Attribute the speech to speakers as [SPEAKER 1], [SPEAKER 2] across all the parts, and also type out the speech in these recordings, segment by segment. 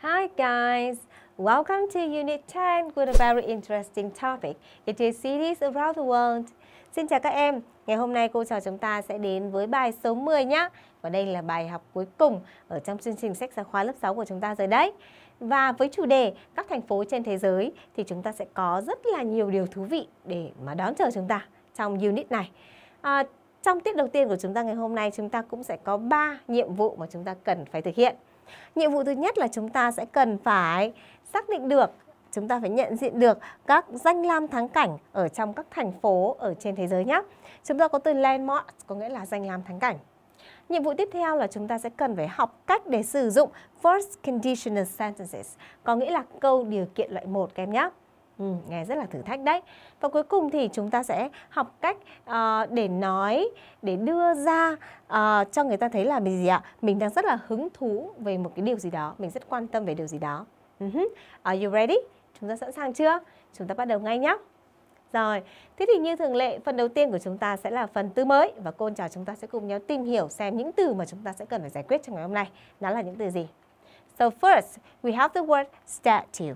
[SPEAKER 1] Hi guys, welcome to Unit 10 with a very interesting topic. It is cities around the world. Xin chào các em, ngày hôm nay cô chào chúng ta sẽ đến với bài số 10 nhé. Và đây là bài học cuối cùng ở trong chương trình sách giáo khoa lớp 6 của chúng ta rồi đấy. Và với chủ đề các thành phố trên thế giới thì chúng ta sẽ có rất là nhiều điều thú vị để mà đón chờ chúng ta trong unit này. À, trong tiết đầu tiên của chúng ta ngày hôm nay chúng ta cũng sẽ có 3 nhiệm vụ mà chúng ta cần phải thực hiện. Nhiệm vụ thứ nhất là chúng ta sẽ cần phải xác định được chúng ta phải nhận diện được các danh lam thắng cảnh ở trong các thành phố ở trên thế giới nhé. Chúng ta có từ landmark có nghĩa là danh lam thắng cảnh. Nhiệm vụ tiếp theo là chúng ta sẽ cần phải học cách để sử dụng first conditional sentences, có nghĩa là câu điều kiện loại một các em nhé. Ừ, nghe rất là thử thách đấy. Và cuối cùng thì chúng ta sẽ học cách uh, để nói, để đưa ra uh, cho người ta thấy là mình gì ạ? Mình đang rất là hứng thú về một cái điều gì đó, mình rất quan tâm về điều gì đó. Uh-huh. Are you ready? Chúng ta sẵn sàng chưa? Chúng ta bắt đầu ngay nhé. Rồi, thế thì như thường lệ, phần đầu tiên của chúng ta sẽ là phần từ mới và cô chào chúng ta sẽ cùng nhau tìm hiểu xem những từ mà chúng ta sẽ cần phải giải quyết trong ngày hôm nay. Đó là những từ gì? So first, we have the word statue.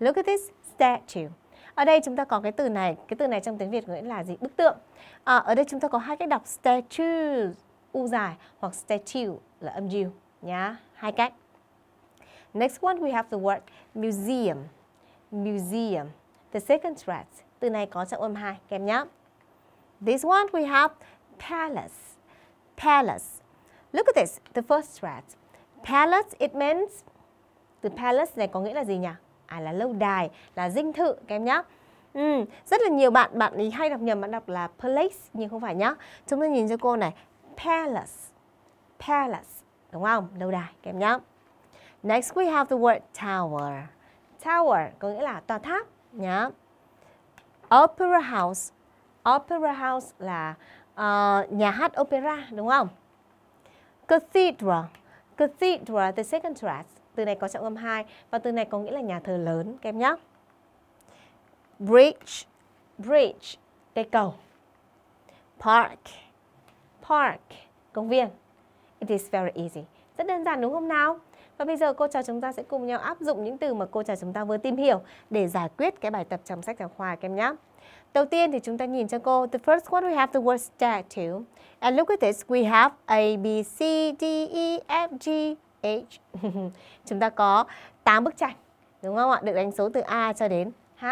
[SPEAKER 1] Look at this statue. Ở đây chúng ta có cái từ này, cái từ này trong tiếng Việt nghĩa là gì? Bức tượng. À, ở đây chúng ta có hai cách đọc statue u dài hoặc statue là âm u nhá, hai cách. Next one we have the word museum. Museum. The second thread. Từ này có trọng âm hai kèm nhá. This one we have palace. Palace. Look at this, the first thread. Palace it means the palace này có nghĩa là gì nhỉ? à là lâu đài là dinh thự các em nhé Ừ, rất là nhiều bạn bạn ý hay đọc nhầm bạn đọc là palace nhưng không phải nhá. Chúng ta nhìn cho cô này, palace. Palace, đúng không? Lâu đài kèm nhá. Next we have the word tower. Tower có nghĩa là tòa tháp nhá. Opera house. Opera house là uh, nhà hát opera đúng không? Cathedral. Cathedral the second track từ này có trọng âm 2 và từ này có nghĩa là nhà thờ lớn các em nhé. Bridge, bridge, cây cầu. Park, park, công viên. It is very easy. Rất đơn giản đúng không nào? Và bây giờ cô trò chúng ta sẽ cùng nhau áp dụng những từ mà cô trò chúng ta vừa tìm hiểu để giải quyết cái bài tập trong sách giáo khoa các em nhé. Đầu tiên thì chúng ta nhìn cho cô. The first one we have the word statue. And look at this. We have A, B, C, D, E, F, G, H. Chúng ta có 8 bức tranh, đúng không ạ? Được đánh số từ A cho đến H.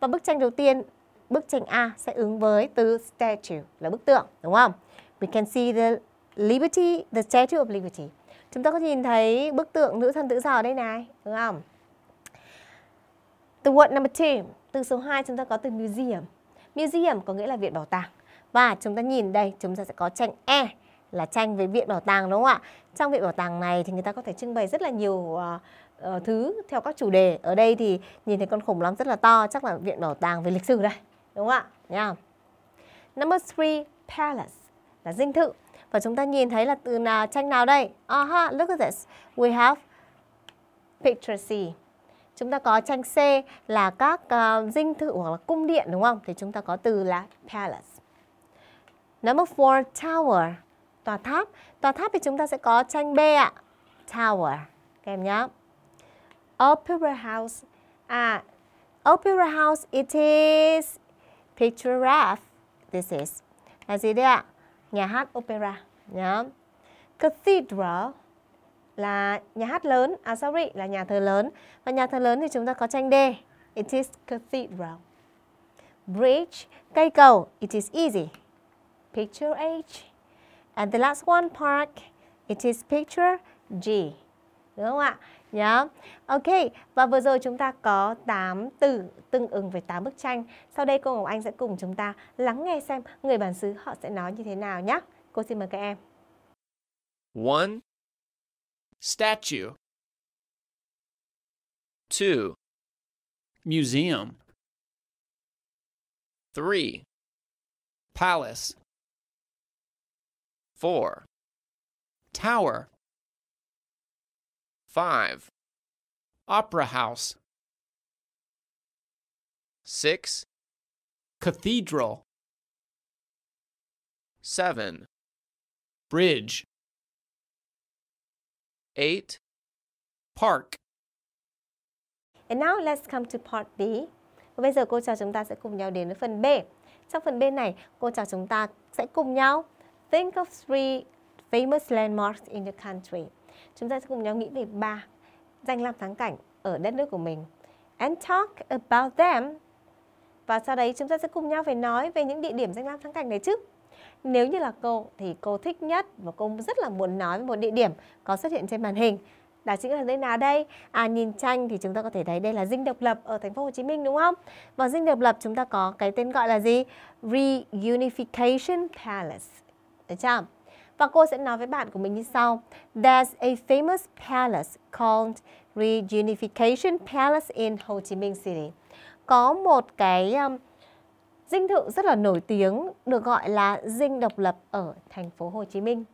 [SPEAKER 1] Và bức tranh đầu tiên, bức tranh A sẽ ứng với từ statue là bức tượng, đúng không? We can see the Liberty, the Statue of Liberty. Chúng ta có nhìn thấy bức tượng nữ thần tự do ở đây này, đúng không? Từ word number two, từ số 2 chúng ta có từ museum. Museum có nghĩa là viện bảo tàng. Và chúng ta nhìn đây, chúng ta sẽ có tranh E là tranh với viện bảo tàng đúng không ạ? Trong viện bảo tàng này thì người ta có thể trưng bày rất là nhiều uh, uh, thứ theo các chủ đề. Ở đây thì nhìn thấy con khủng long rất là to, chắc là viện bảo tàng về lịch sử đây. Đúng không ạ? Nha. Yeah. Number 3, palace là dinh thự. Và chúng ta nhìn thấy là từ nào, tranh nào đây? Aha, look at this. We have picture C. Chúng ta có tranh C là các uh, dinh thự hoặc là cung điện đúng không? Thì chúng ta có từ là palace. Number 4, tower tòa tháp. Tòa tháp thì chúng ta sẽ có tranh B ạ. Tower. Các em nhé. Opera House. À, Opera House it is picturesque. This is. Là gì đây ạ? Nhà hát opera. nhớ. Cathedral là nhà hát lớn. À sorry, là nhà thờ lớn. Và nhà thờ lớn thì chúng ta có tranh D. It is cathedral. Bridge, cây cầu. It is easy. Picture H And the last one park, it is picture G. Đúng không ạ? Nhớ. Ok, và vừa rồi chúng ta có 8 từ tương ứng với 8 bức tranh. Sau đây cô Ngọc Anh sẽ cùng chúng ta lắng nghe xem người bản xứ họ sẽ nói như thế nào nhé. Cô xin mời các em. One
[SPEAKER 2] statue. Two museum. Three palace. 4. Tower. 5. Opera House. 6. Cathedral.
[SPEAKER 1] 7. Bridge. 8. Park. And now let's come to part B. bây giờ cô chào chúng ta sẽ cùng nhau đến với phần B. Trong phần B này, cô chào chúng ta sẽ cùng nhau Think of three famous landmarks in the country. Chúng ta sẽ cùng nhau nghĩ về ba danh lam thắng cảnh ở đất nước của mình. And talk about them. Và sau đấy chúng ta sẽ cùng nhau phải nói về những địa điểm danh lam thắng cảnh này chứ. Nếu như là cô thì cô thích nhất và cô rất là muốn nói về một địa điểm có xuất hiện trên màn hình. Đó chính là nơi nào đây? À nhìn tranh thì chúng ta có thể thấy đây là dinh độc lập ở thành phố Hồ Chí Minh đúng không? Và dinh độc lập chúng ta có cái tên gọi là gì? Reunification Palace. Được chưa? Và cô sẽ nói với bạn của mình như sau. There's a famous palace called Reunification Palace in Ho Chi Minh City. Có một cái um, dinh thự rất là nổi tiếng được gọi là dinh độc lập ở thành phố Hồ Chí Minh.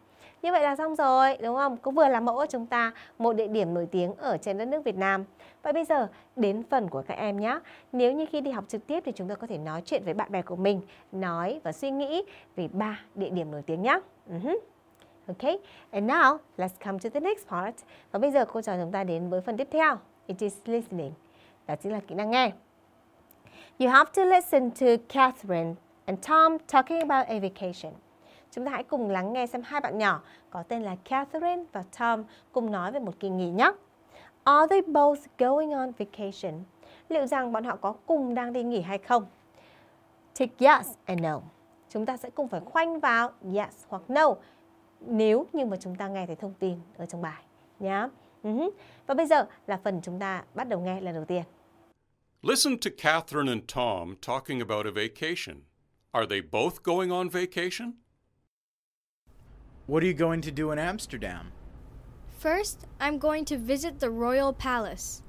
[SPEAKER 1] Như vậy là xong rồi, đúng không? Cũng vừa là mẫu của chúng ta, một địa điểm nổi tiếng ở trên đất nước Việt Nam. Vậy bây giờ đến phần của các em nhé. Nếu như khi đi học trực tiếp thì chúng ta có thể nói chuyện với bạn bè của mình, nói và suy nghĩ về ba địa điểm nổi tiếng nhé. Uh ừ Okay, and now let's come to the next part. Và bây giờ cô trò chúng ta đến với phần tiếp theo. It is listening. Đó chính là kỹ năng nghe. You have to listen to Catherine and Tom talking about a vacation. Chúng ta hãy cùng lắng nghe xem hai bạn nhỏ có tên là Catherine và Tom cùng nói về một kỳ nghỉ nhé. Are they both going on vacation? Liệu rằng bọn họ có cùng đang đi nghỉ hay không? Take yes and no. Chúng ta sẽ cùng phải khoanh vào yes hoặc no nếu như mà chúng ta nghe thấy thông tin ở trong bài nhé. Uh-huh. Ừ và bây giờ là phần chúng ta bắt đầu nghe lần đầu tiên.
[SPEAKER 3] Listen to Catherine and Tom talking about a vacation. Are they both going on vacation? What are you going to do in Amsterdam?
[SPEAKER 2] First, I'm going to visit the Royal Palace.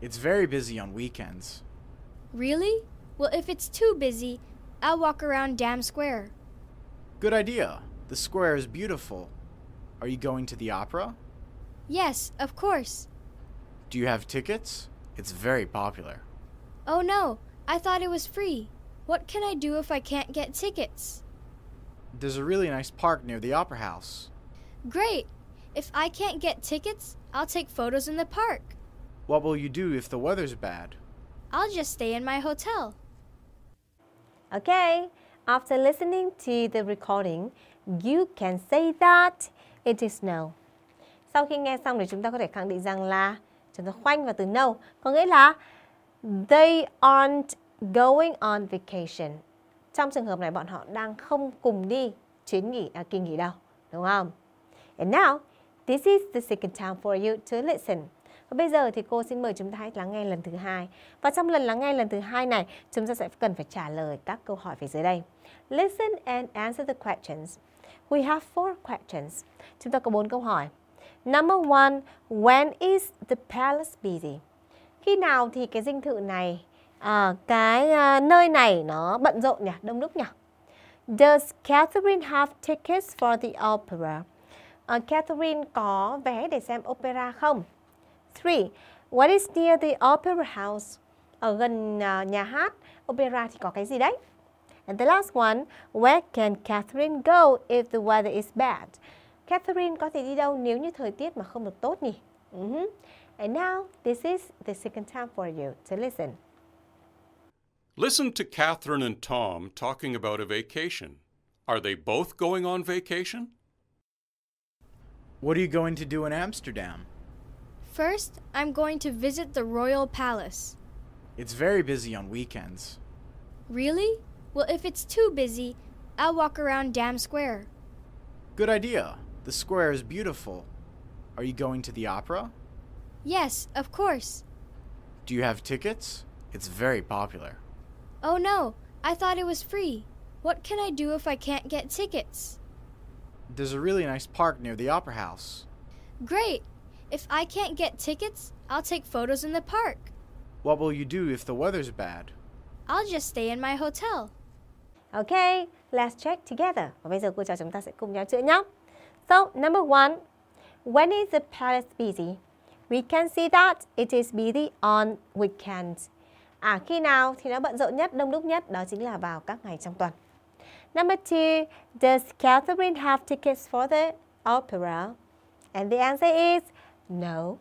[SPEAKER 3] It's very busy on weekends.
[SPEAKER 2] Really? Well, if it's too busy, I'll walk around Dam Square.
[SPEAKER 3] Good idea. The square is beautiful. Are you going to the opera?
[SPEAKER 2] Yes, of course.
[SPEAKER 3] Do you have tickets? It's very popular.
[SPEAKER 2] Oh no, I thought it was free. What can I do if I can't get tickets?
[SPEAKER 3] There's a really nice park near the Opera House.
[SPEAKER 2] Great! If I can't get tickets, I'll take photos in the park.
[SPEAKER 3] What will you do if the weather's bad?
[SPEAKER 2] I'll just
[SPEAKER 1] stay in my hotel. Okay, after listening to the recording, you can say that it is no. Sau khi nghe xong thì chúng ta có thể khẳng định rằng là chúng ta khoanh vào từ no, có nghĩa là they aren't going on vacation. trong trường hợp này bọn họ đang không cùng đi chuyến nghỉ à, kỳ nghỉ đâu, đúng không? And now, this is the second time for you to listen. Và bây giờ thì cô xin mời chúng ta hãy lắng nghe lần thứ hai. Và trong lần lắng nghe lần thứ hai này, chúng ta sẽ cần phải trả lời các câu hỏi phía dưới đây. Listen and answer the questions. We have four questions. Chúng ta có bốn câu hỏi. Number one, when is the palace busy? Khi nào thì cái dinh thự này à, cái à, nơi này nó bận rộn nhỉ, đông đúc nhỉ. Does Catherine have tickets for the opera? À, Catherine có vé để xem opera không? 3. What is near the opera house? Ở gần uh, nhà hát opera thì có cái gì đấy? And the last one, where can Catherine go if the weather is bad? Catherine có thể đi đâu nếu như thời tiết mà không được tốt nhỉ? Uh ừ -huh. And now, this is the second time for you to listen.
[SPEAKER 3] Listen to Catherine and Tom talking about a vacation. Are they both going on vacation? What are you going to do in Amsterdam?
[SPEAKER 2] First, I'm going to visit the Royal Palace.
[SPEAKER 3] It's very busy on weekends.
[SPEAKER 2] Really? Well, if it's too busy, I'll walk around Dam Square.
[SPEAKER 3] Good idea. The square is beautiful. Are you going to the opera?
[SPEAKER 2] Yes, of course.
[SPEAKER 3] Do you have tickets? It's very popular.
[SPEAKER 2] Oh no, I thought it was free. What can I do if I can't get tickets?
[SPEAKER 3] There's a really nice park near the Opera House.
[SPEAKER 2] Great! If I can't get tickets, I'll take photos in the park.
[SPEAKER 3] What will you do if the weather's bad?
[SPEAKER 1] I'll just stay in my hotel. Okay, let's check together. Và bây giờ cô chúng ta sẽ cùng nhau chữa So, number one, when is the palace busy? We can see that it is busy on weekends. À khi nào thì nó bận rộn nhất, đông đúc nhất đó chính là vào các ngày trong tuần. Number two, does Catherine have tickets for the opera? And the answer is no.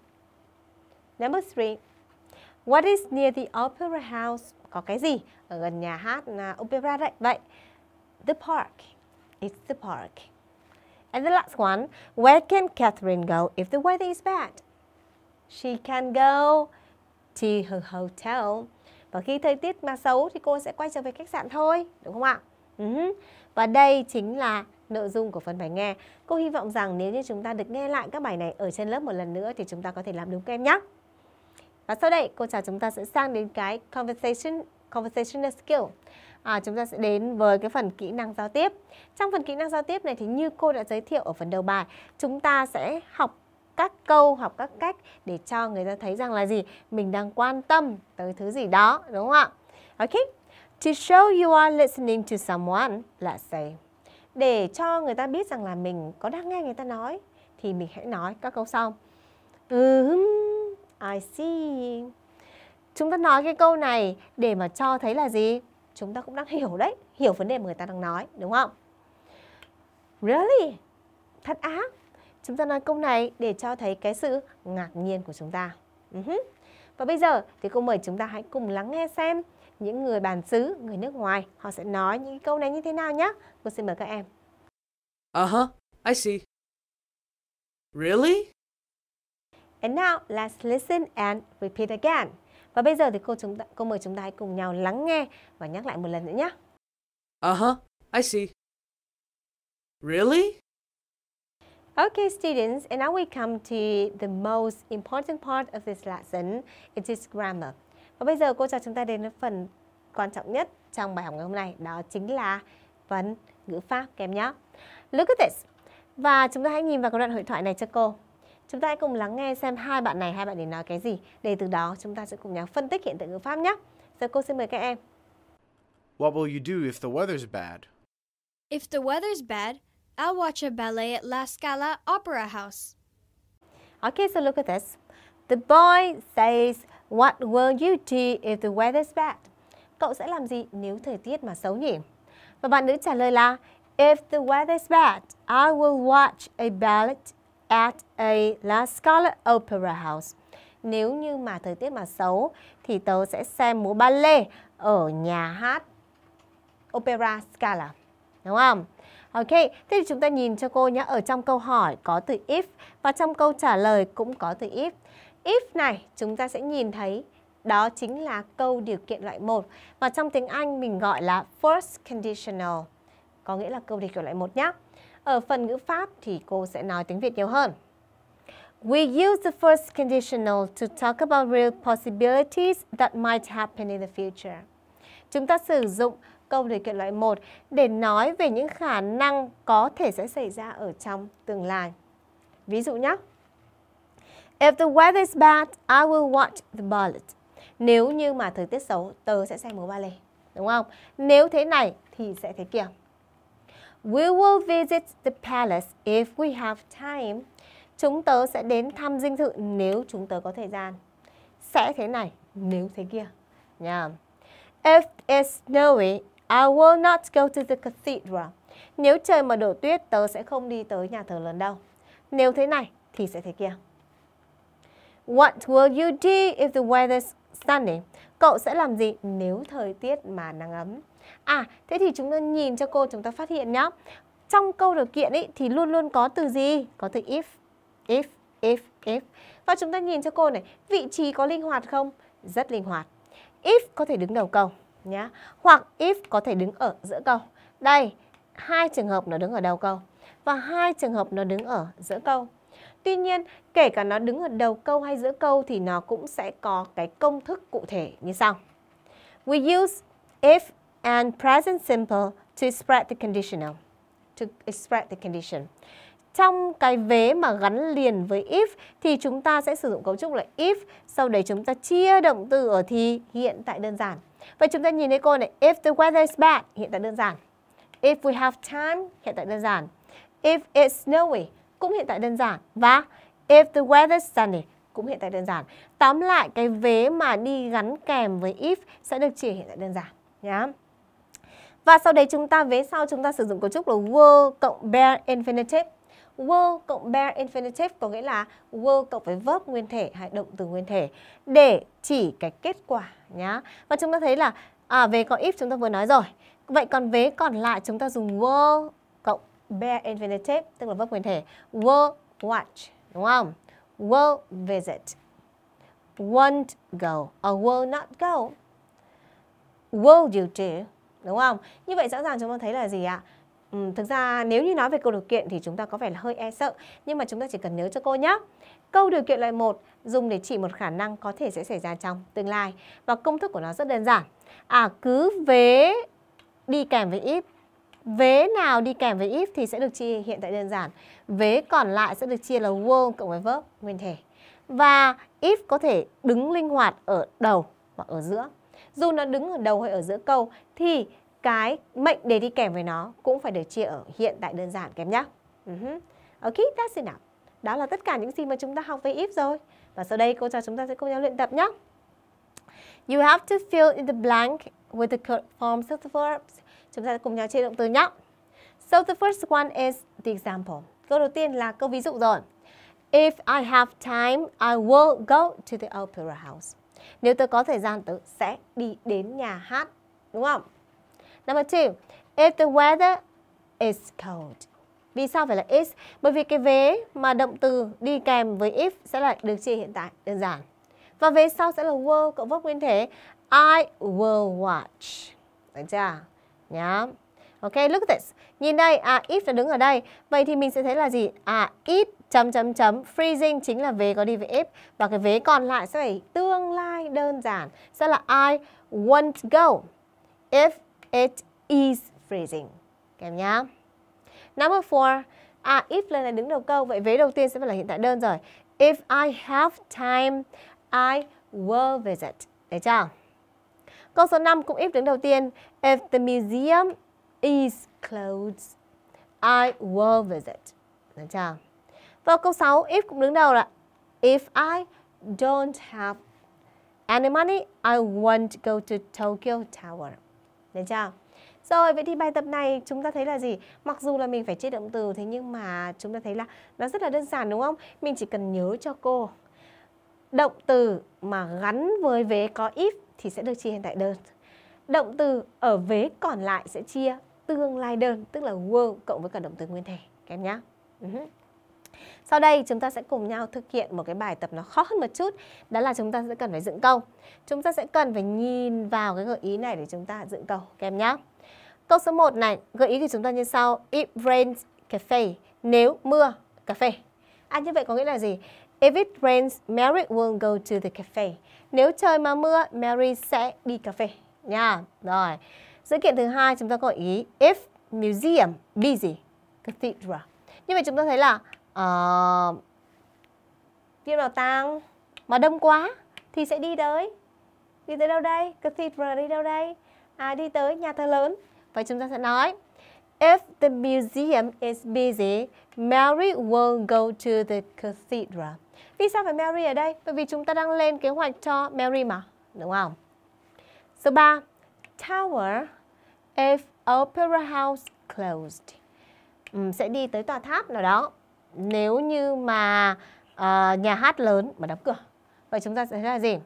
[SPEAKER 1] Number three, what is near the opera house? Có cái gì ở gần nhà hát là opera đấy? Vậy, the park. It's the park. And the last one, where can Catherine go if the weather is bad? She can go to her hotel và khi thời tiết mà xấu thì cô sẽ quay trở về khách sạn thôi đúng không ạ ừ và đây chính là nội dung của phần bài nghe cô hy vọng rằng nếu như chúng ta được nghe lại các bài này ở trên lớp một lần nữa thì chúng ta có thể làm đúng các em nhé và sau đây cô chào chúng ta sẽ sang đến cái conversation conversational skill à, chúng ta sẽ đến với cái phần kỹ năng giao tiếp. Trong phần kỹ năng giao tiếp này thì như cô đã giới thiệu ở phần đầu bài, chúng ta sẽ học các câu hoặc các cách để cho người ta thấy rằng là gì mình đang quan tâm tới thứ gì đó đúng không ạ ok to show you are listening to someone let's say để cho người ta biết rằng là mình có đang nghe người ta nói thì mình hãy nói các câu sau ừ I see chúng ta nói cái câu này để mà cho thấy là gì chúng ta cũng đang hiểu đấy hiểu vấn đề mà người ta đang nói đúng không really thật á Chúng ta nói câu này để cho thấy cái sự ngạc nhiên của chúng ta. Uh ừ -huh. Và bây giờ thì cô mời chúng ta hãy cùng lắng nghe xem những người bản xứ, người nước ngoài họ sẽ nói những câu này như thế nào nhé. Cô xin mời các em. Uh-huh, I see. Really? And now let's listen and repeat again. Và bây giờ thì cô chúng ta cô mời chúng ta hãy cùng nhau lắng nghe và nhắc lại một lần nữa nhé. Uh-huh, I see. Really? Okay, students, and now we come to the most important part of this lesson, it is grammar. Và bây giờ cô cho chúng ta đến với phần quan trọng nhất trong bài học ngày hôm nay, đó chính là phần ngữ pháp kèm em nhé. Look at this. Và chúng ta hãy nhìn vào cái đoạn hội thoại này cho cô. Chúng ta hãy cùng lắng nghe xem hai bạn này, hai bạn ấy nói cái gì. Để từ đó chúng ta sẽ cùng nhau phân tích hiện tượng ngữ pháp nhé. Giờ cô xin mời các em.
[SPEAKER 3] What will you do if the weather's bad?
[SPEAKER 1] If the
[SPEAKER 2] weather's bad, I'll watch a ballet at La Scala Opera House.
[SPEAKER 1] Okay, so look at this. The boy says, what will you do if the weather's bad? Cậu sẽ làm gì nếu thời tiết mà xấu nhỉ? Và bạn nữ trả lời là, if the weather's bad, I will watch a ballet at a La Scala Opera House. Nếu như mà thời tiết mà xấu, thì tớ sẽ xem múa ballet ở nhà hát Opera Scala. Đúng không? Ok, thế thì chúng ta nhìn cho cô nhé, ở trong câu hỏi có từ if và trong câu trả lời cũng có từ if. If này chúng ta sẽ nhìn thấy đó chính là câu điều kiện loại 1 và trong tiếng Anh mình gọi là first conditional, có nghĩa là câu điều kiện loại 1 nhé. Ở phần ngữ pháp thì cô sẽ nói tiếng Việt nhiều hơn. We use the first conditional to talk about real possibilities that might happen in the future. Chúng ta sử dụng câu điều kiện loại 1 để nói về những khả năng có thể sẽ xảy ra ở trong tương lai. Ví dụ nhé. If the weather is bad, I will watch the ballet. Nếu như mà thời tiết xấu, tớ sẽ xem múa ballet. Đúng không? Nếu thế này thì sẽ thế kia. We will visit the palace if we have time. Chúng tớ sẽ đến thăm dinh thự nếu chúng tớ có thời gian. Sẽ thế này nếu thế kia. Nha. Yeah. If it's snowy, I will not go to the cathedral. Nếu trời mà đổ tuyết, tớ sẽ không đi tới nhà thờ lớn đâu. Nếu thế này, thì sẽ thế kia. What will you do if the weather's sunny? Cậu sẽ làm gì nếu thời tiết mà nắng ấm? À, thế thì chúng ta nhìn cho cô chúng ta phát hiện nhá. Trong câu điều kiện ấy thì luôn luôn có từ gì? Có từ if, if, if, if. Và chúng ta nhìn cho cô này, vị trí có linh hoạt không? Rất linh hoạt. If có thể đứng đầu câu nhá. Hoặc if có thể đứng ở giữa câu. Đây, hai trường hợp nó đứng ở đầu câu và hai trường hợp nó đứng ở giữa câu. Tuy nhiên, kể cả nó đứng ở đầu câu hay giữa câu thì nó cũng sẽ có cái công thức cụ thể như sau. We use if and present simple to spread the conditional. To spread the condition. Trong cái vế mà gắn liền với if thì chúng ta sẽ sử dụng cấu trúc là if, sau đấy chúng ta chia động từ ở thì hiện tại đơn giản. Vậy chúng ta nhìn thấy câu này. If the weather is bad, hiện tại đơn giản. If we have time, hiện tại đơn giản. If it's snowy, cũng hiện tại đơn giản. Và if the weather is sunny, cũng hiện tại đơn giản. Tóm lại, cái vế mà đi gắn kèm với if sẽ được chỉ hiện tại đơn giản. Nhá. Yeah. Và sau đấy chúng ta vế sau chúng ta sử dụng cấu trúc là were cộng bare infinitive will cộng bear infinitive có nghĩa là will cộng với verb nguyên thể hay động từ nguyên thể để chỉ cái kết quả nhá. Và chúng ta thấy là à, về có if chúng ta vừa nói rồi. Vậy còn vế còn lại chúng ta dùng will cộng bear infinitive tức là verb nguyên thể. Will watch đúng không? Will visit. Won't go or will not go. Will you do? Đúng không? Như vậy rõ ràng chúng ta thấy là gì ạ? À? Ừ, thực ra nếu như nói về câu điều kiện thì chúng ta có vẻ là hơi e sợ nhưng mà chúng ta chỉ cần nhớ cho cô nhé. Câu điều kiện loại 1 dùng để chỉ một khả năng có thể sẽ xảy ra trong tương lai và công thức của nó rất đơn giản. À cứ vế đi kèm với if vế nào đi kèm với if thì sẽ được chia hiện tại đơn giản. Vế còn lại sẽ được chia là will cộng với verb nguyên thể. Và if có thể đứng linh hoạt ở đầu hoặc ở giữa. Dù nó đứng ở đầu hay ở giữa câu thì cái mệnh đề đi kèm với nó cũng phải được chia ở hiện tại đơn giản kém nhá. Uh ừ -huh. Ok, that's enough. Đó là tất cả những gì mà chúng ta học về if rồi. Và sau đây cô cho chúng ta sẽ cùng nhau luyện tập nhé. You have to fill in the blank with the form of the verbs. Chúng ta sẽ cùng nhau chia động từ nhé. So the first one is the example. Câu đầu tiên là câu ví dụ rồi. If I have time, I will go to the opera house. Nếu tôi có thời gian, tôi sẽ đi đến nhà hát. Đúng không? Number two, if the weather is cold. Vì sao phải là is? Bởi vì cái vế mà động từ đi kèm với if sẽ là được chỉ hiện tại, đơn giản. Và vế sau sẽ là will cộng vấp nguyên thể. I will watch. Được chưa? Nhá. Ok, look at this. Nhìn đây, à if nó đứng ở đây. Vậy thì mình sẽ thấy là gì? À if chấm chấm chấm freezing chính là vế có đi với if và cái vế còn lại sẽ phải tương lai đơn giản. Sẽ là I won't go if It is freezing. kèm nhá. Number four, À, if lần này đứng đầu câu, vậy vế đầu tiên sẽ phải là hiện tại đơn rồi. If I have time, I will visit. Đấy chưa? Câu số 5 cũng if đứng đầu tiên. If the museum is closed, I will visit. Đấy chưa? Và câu 6, if cũng đứng đầu là If I don't have any money, I won't go to Tokyo Tower. Được chưa? Rồi, vậy thì bài tập này chúng ta thấy là gì? Mặc dù là mình phải chế động từ thế nhưng mà chúng ta thấy là nó rất là đơn giản đúng không? Mình chỉ cần nhớ cho cô động từ mà gắn với vế có if thì sẽ được chia hiện tại đơn. Động từ ở vế còn lại sẽ chia tương lai đơn, tức là will cộng với cả động từ nguyên thể. Các em nhá. Uh ừ -huh. Sau đây chúng ta sẽ cùng nhau thực hiện một cái bài tập nó khó hơn một chút, đó là chúng ta sẽ cần phải dựng câu. Chúng ta sẽ cần phải nhìn vào cái gợi ý này để chúng ta dựng câu kèm em nhé. Câu số 1 này, gợi ý của chúng ta như sau: If rains cafe, nếu mưa cà phê. À như vậy có nghĩa là gì? If it rains, Mary will go to the cafe. Nếu trời mà mưa, Mary sẽ đi cà phê nha. Rồi. dữ kiện thứ hai chúng ta có ý if museum busy cathedral. Như vậy chúng ta thấy là uh, ờ, viêm nào tăng mà đông quá thì sẽ đi tới đi tới đâu đây cathedral đi đâu đây à đi tới nhà thờ lớn vậy chúng ta sẽ nói if the museum is busy Mary will go to the cathedral vì sao phải Mary ở đây bởi vì chúng ta đang lên kế hoạch cho Mary mà đúng không số 3 tower if opera house closed ừ, sẽ đi tới tòa tháp nào đó nếu như mà uh, nhà hát lớn mà đóng cửa. Vậy chúng ta sẽ là gì?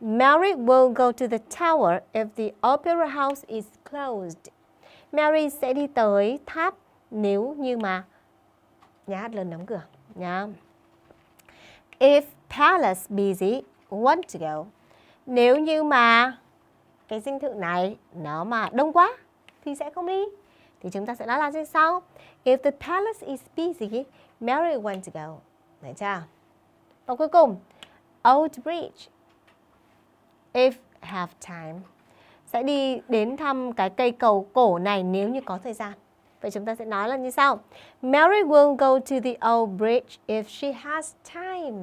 [SPEAKER 1] Mary will go to the tower if the opera house is closed. Mary sẽ đi tới tháp nếu như mà nhà hát lớn đóng cửa nhá. Yeah. If palace busy, want to go. Nếu như mà cái dinh thự này nó mà đông quá thì sẽ không đi. Thì chúng ta sẽ nói là gì sau. If the palace is busy, Mary went to go. Này cha, Và cuối cùng, Old Bridge. If have time. Sẽ đi đến thăm cái cây cầu cổ này nếu như có thời gian. Vậy chúng ta sẽ nói là như sau. Mary will go to the old bridge if she has time.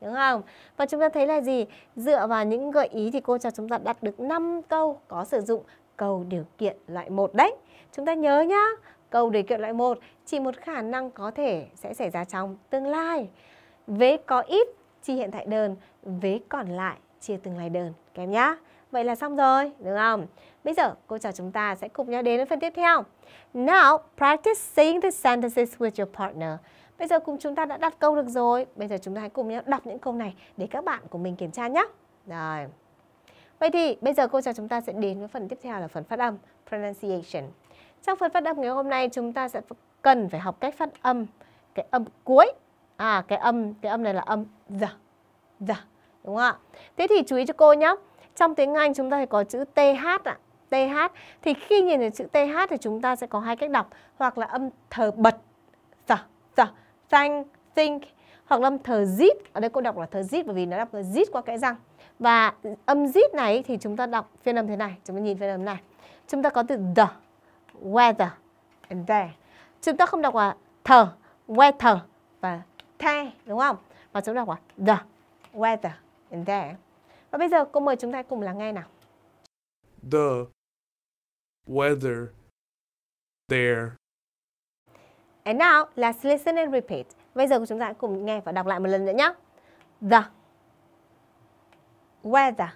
[SPEAKER 1] Đúng không? Và chúng ta thấy là gì? Dựa vào những gợi ý thì cô cho chúng ta đặt được 5 câu có sử dụng cầu điều kiện loại 1 đấy. Chúng ta nhớ nhá, Câu đề kiện loại 1 chỉ một khả năng có thể sẽ xảy ra trong tương lai. Vế có ít chia hiện tại đơn, vế còn lại chia tương lai đơn. Các nhá. Vậy là xong rồi, đúng không? Bây giờ cô chào chúng ta sẽ cùng nhau đến với phần tiếp theo. Now, practice saying the sentences with your partner. Bây giờ cùng chúng ta đã đặt câu được rồi. Bây giờ chúng ta hãy cùng nhau đọc những câu này để các bạn của mình kiểm tra nhé. Rồi. Vậy thì bây giờ cô chào chúng ta sẽ đến với phần tiếp theo là phần phát âm, pronunciation. Trong phần phát âm ngày hôm nay chúng ta sẽ cần phải học cách phát âm cái âm cuối. À cái âm cái âm này là âm the. The đúng không ạ? Thế thì chú ý cho cô nhé. Trong tiếng Anh chúng ta có chữ TH ạ. À. TH thì khi nhìn thấy chữ TH thì chúng ta sẽ có hai cách đọc hoặc là âm thở bật the the thank think hoặc là âm thở zit. Ở đây cô đọc là thở zit bởi vì nó đọc là zit qua cái răng. Và âm zit này thì chúng ta đọc phiên âm thế này, chúng ta nhìn phiên âm này. Chúng ta có từ the weather and there. Chúng ta không đọc là the, weather và the đúng không? Mà chúng ta đọc là the, weather and there. Và bây giờ cô mời chúng ta cùng lắng nghe nào.
[SPEAKER 4] The weather there.
[SPEAKER 1] And now let's listen and repeat. Bây giờ chúng ta cùng nghe và đọc lại một lần nữa nhé. The weather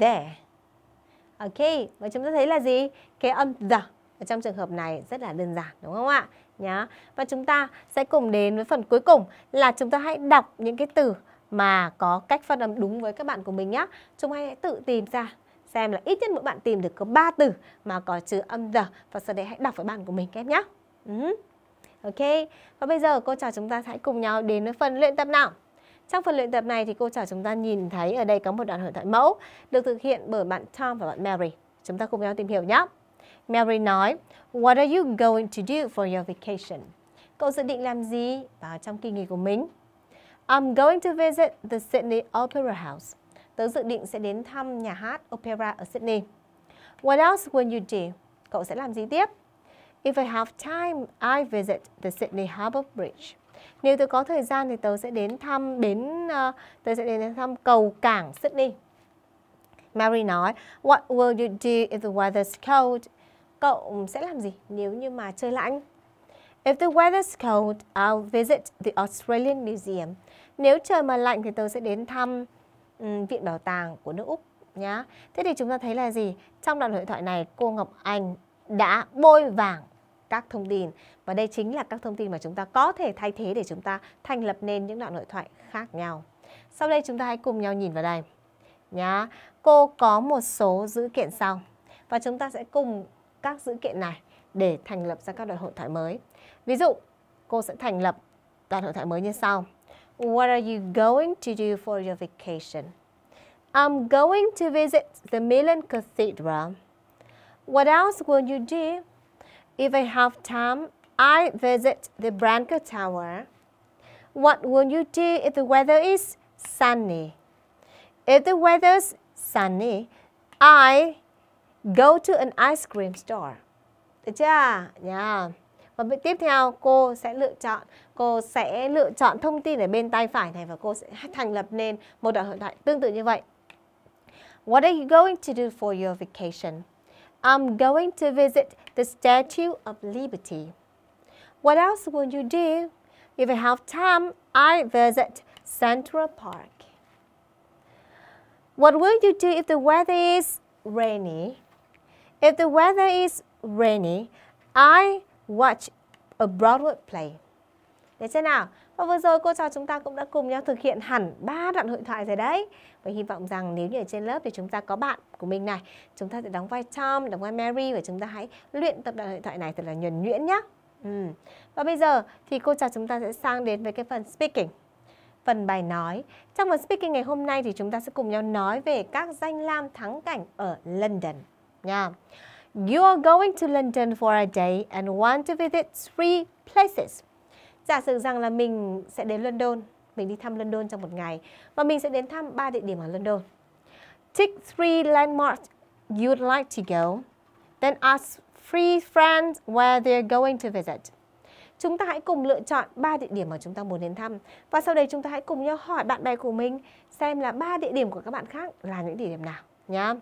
[SPEAKER 1] there Ok, và chúng ta thấy là gì? Cái âm the ở trong trường hợp này rất là đơn giản đúng không ạ? Nhá. Và chúng ta sẽ cùng đến với phần cuối cùng là chúng ta hãy đọc những cái từ mà có cách phát âm đúng với các bạn của mình nhé. Chúng ta hãy tự tìm ra xem là ít nhất mỗi bạn tìm được có 3 từ mà có chữ âm the và sau đấy hãy đọc với bạn của mình các em nhé. Ừ. Ok, và bây giờ cô chào chúng ta hãy cùng nhau đến với phần luyện tập nào. Trong phần luyện tập này thì cô trò chúng ta nhìn thấy ở đây có một đoạn hội thoại mẫu được thực hiện bởi bạn Tom và bạn Mary. Chúng ta cùng nhau tìm hiểu nhé. Mary nói, What are you going to do for your vacation? Cậu dự định làm gì vào trong kỳ nghỉ của mình? I'm going to visit the Sydney Opera House. Tớ dự định sẽ đến thăm nhà hát opera ở Sydney. What else will you do? Cậu sẽ làm gì tiếp? If I have time, I visit the Sydney Harbour Bridge. Nếu tớ có thời gian thì tớ sẽ đến thăm bến uh, tớ sẽ đến thăm cầu cảng Sydney. Mary nói, what will you do if the weather's cold? Cậu sẽ làm gì nếu như mà trời lạnh? If the weather's cold, I'll visit the Australian Museum. Nếu trời mà lạnh thì tớ sẽ đến thăm um, viện bảo tàng của nước Úc nhá. Thế thì chúng ta thấy là gì? Trong đoạn hội thoại này cô Ngọc Anh đã bôi vàng các thông tin và đây chính là các thông tin mà chúng ta có thể thay thế để chúng ta thành lập nên những đoạn hội thoại khác nhau. Sau đây chúng ta hãy cùng nhau nhìn vào đây. Nhá, cô có một số dữ kiện sau và chúng ta sẽ cùng các dữ kiện này để thành lập ra các đoạn hội thoại mới. Ví dụ, cô sẽ thành lập đoạn hội thoại mới như sau. What are you going to do for your vacation? I'm going to visit the Milan Cathedral. What else will you do If I have time, I visit the Branca Tower. What will you do if the weather is sunny? If the weather's sunny, I go to an ice cream store. Được chưa? Yeah. Dạ. Và bước tiếp theo cô sẽ lựa chọn, cô sẽ lựa chọn thông tin ở bên tay phải này và cô sẽ thành lập nên một đoạn hội thoại tương tự như vậy. What are you going to do for your vacation? I'm going to visit the Statue of Liberty. What else will you do? If you have time, I visit Central Park. What will you do if the weather is rainy? If the weather is rainy, I watch a Broadway play. Listen now. Và vừa rồi cô trò chúng ta cũng đã cùng nhau thực hiện hẳn ba đoạn hội thoại rồi đấy. Và hy vọng rằng nếu như ở trên lớp thì chúng ta có bạn của mình này, chúng ta sẽ đóng vai Tom, đóng vai Mary và chúng ta hãy luyện tập đoạn hội thoại này thật là nhuần nhuyễn nhé. Ừ. Và bây giờ thì cô trò chúng ta sẽ sang đến với cái phần speaking phần bài nói. Trong phần speaking ngày hôm nay thì chúng ta sẽ cùng nhau nói về các danh lam thắng cảnh ở London nha. You are going to London for a day and want to visit three places. Giả sử rằng là mình sẽ đến London, mình đi thăm London trong một ngày và mình sẽ đến thăm ba địa điểm ở London. Take three landmarks you'd like to go, then ask three friends where they're going to visit. Chúng ta hãy cùng lựa chọn ba địa điểm mà chúng ta muốn đến thăm và sau đây chúng ta hãy cùng nhau hỏi bạn bè của mình xem là ba địa điểm của các bạn khác là những địa điểm nào nhá.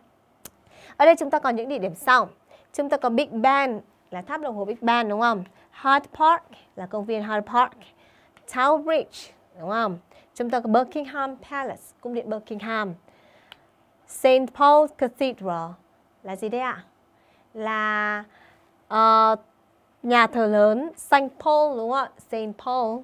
[SPEAKER 1] Ở đây chúng ta có những địa điểm sau. Chúng ta có Big Ben là tháp đồng hồ Big Ben đúng không? Hyde Park là công viên Hyde Park, Tower Bridge đúng không? Chúng ta có Buckingham Palace, cung điện Buckingham. St. Paul's Cathedral là gì đấy ạ? À? Là uh, nhà thờ lớn St. Paul đúng không ạ? St. Paul.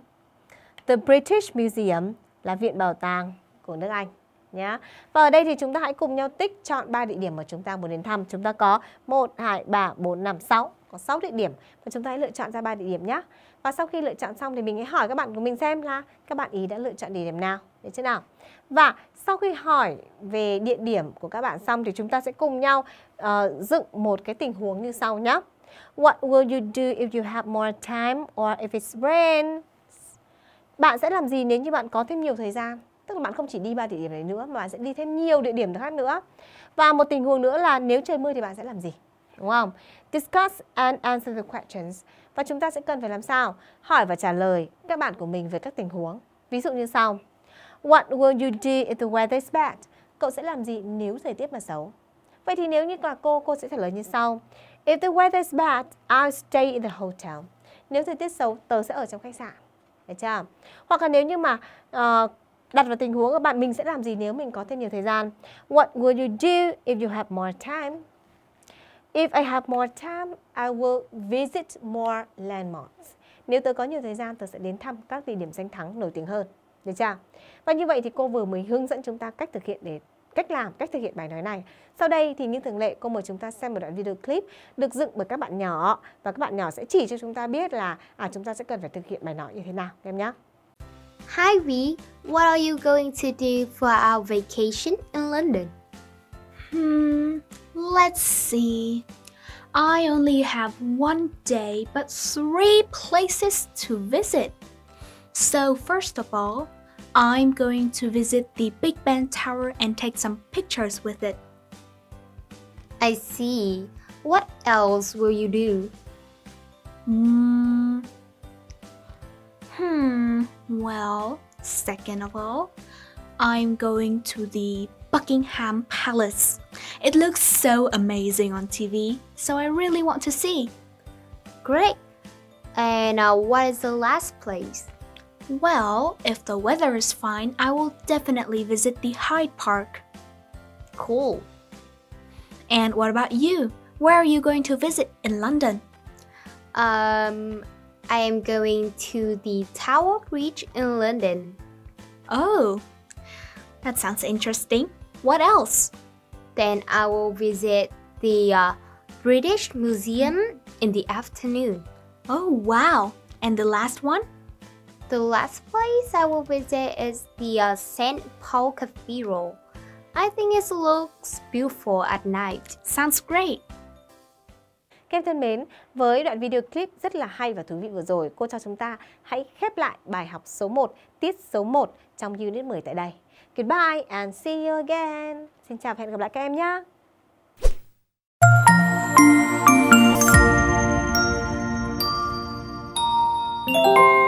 [SPEAKER 1] The British Museum là viện bảo tàng của nước Anh nhé. Và ở đây thì chúng ta hãy cùng nhau tích chọn 3 địa điểm mà chúng ta muốn đến thăm. Chúng ta có 1, 2, 3, 4, 5, 6 có 6 địa điểm và chúng ta hãy lựa chọn ra ba địa điểm nhé. Và sau khi lựa chọn xong thì mình hãy hỏi các bạn của mình xem là các bạn ý đã lựa chọn địa điểm nào, được chưa nào? Và sau khi hỏi về địa điểm của các bạn xong thì chúng ta sẽ cùng nhau uh, dựng một cái tình huống như sau nhé. What will you do if you have more time or if it's rain? Bạn sẽ làm gì nếu như bạn có thêm nhiều thời gian? Tức là bạn không chỉ đi ba địa điểm này nữa mà bạn sẽ đi thêm nhiều địa điểm khác nữa. Và một tình huống nữa là nếu trời mưa thì bạn sẽ làm gì? đúng không? Discuss and answer the questions. Và chúng ta sẽ cần phải làm sao? Hỏi và trả lời các bạn của mình về các tình huống. Ví dụ như sau. What will you do if the weather is bad? Cậu sẽ làm gì nếu thời tiết mà xấu? Vậy thì nếu như là cô, cô sẽ trả lời như sau. If the weather is bad, I'll stay in the hotel. Nếu thời tiết xấu, tớ sẽ ở trong khách sạn. Được chưa? Hoặc là nếu như mà uh, đặt vào tình huống các bạn mình sẽ làm gì nếu mình có thêm nhiều thời gian? What will you do if you have more time? If I have more time, I will visit more landmarks. Nếu tớ có nhiều thời gian, tớ sẽ đến thăm các địa điểm danh thắng nổi tiếng hơn. Được chưa? Và như vậy thì cô vừa mới hướng dẫn chúng ta cách thực hiện để cách làm, cách thực hiện bài nói này. Sau đây thì như thường lệ cô mời chúng ta xem một đoạn video clip được dựng bởi các bạn nhỏ và các bạn nhỏ sẽ chỉ cho chúng ta biết là à chúng ta sẽ cần phải thực hiện bài nói như thế nào em nhé. Hi V,
[SPEAKER 4] what are you going to do for our vacation in London? Hmm, Let's see. I only have one day but three places to visit. So, first of all, I'm going to visit the Big Ben Tower and take some pictures with it. I see. What else will you do? Mm. Hmm, well, second of all, I'm going to the Buckingham Palace. It looks so amazing on TV, so I really want to see. Great! And uh, what is the last place? Well, if the weather is fine, I will definitely visit the Hyde Park. Cool. And what about you? Where are you going to visit in London? Um, I am going to the Tower Bridge in London. Oh, that sounds interesting. What else? Then I will visit the uh, British Museum in the afternoon. Oh, wow. And the last one? The last place I will visit is the uh, St. Paul Cathedral. I think it looks
[SPEAKER 1] beautiful at night. Sounds great. Các em thân mến, với đoạn video clip rất là hay và thú vị vừa rồi, cô cho chúng ta hãy khép lại bài học số 1, tiết số 1 trong Unit 10 tại đây. Goodbye and see you again. Xin chào và hẹn gặp lại các em nhé. thank you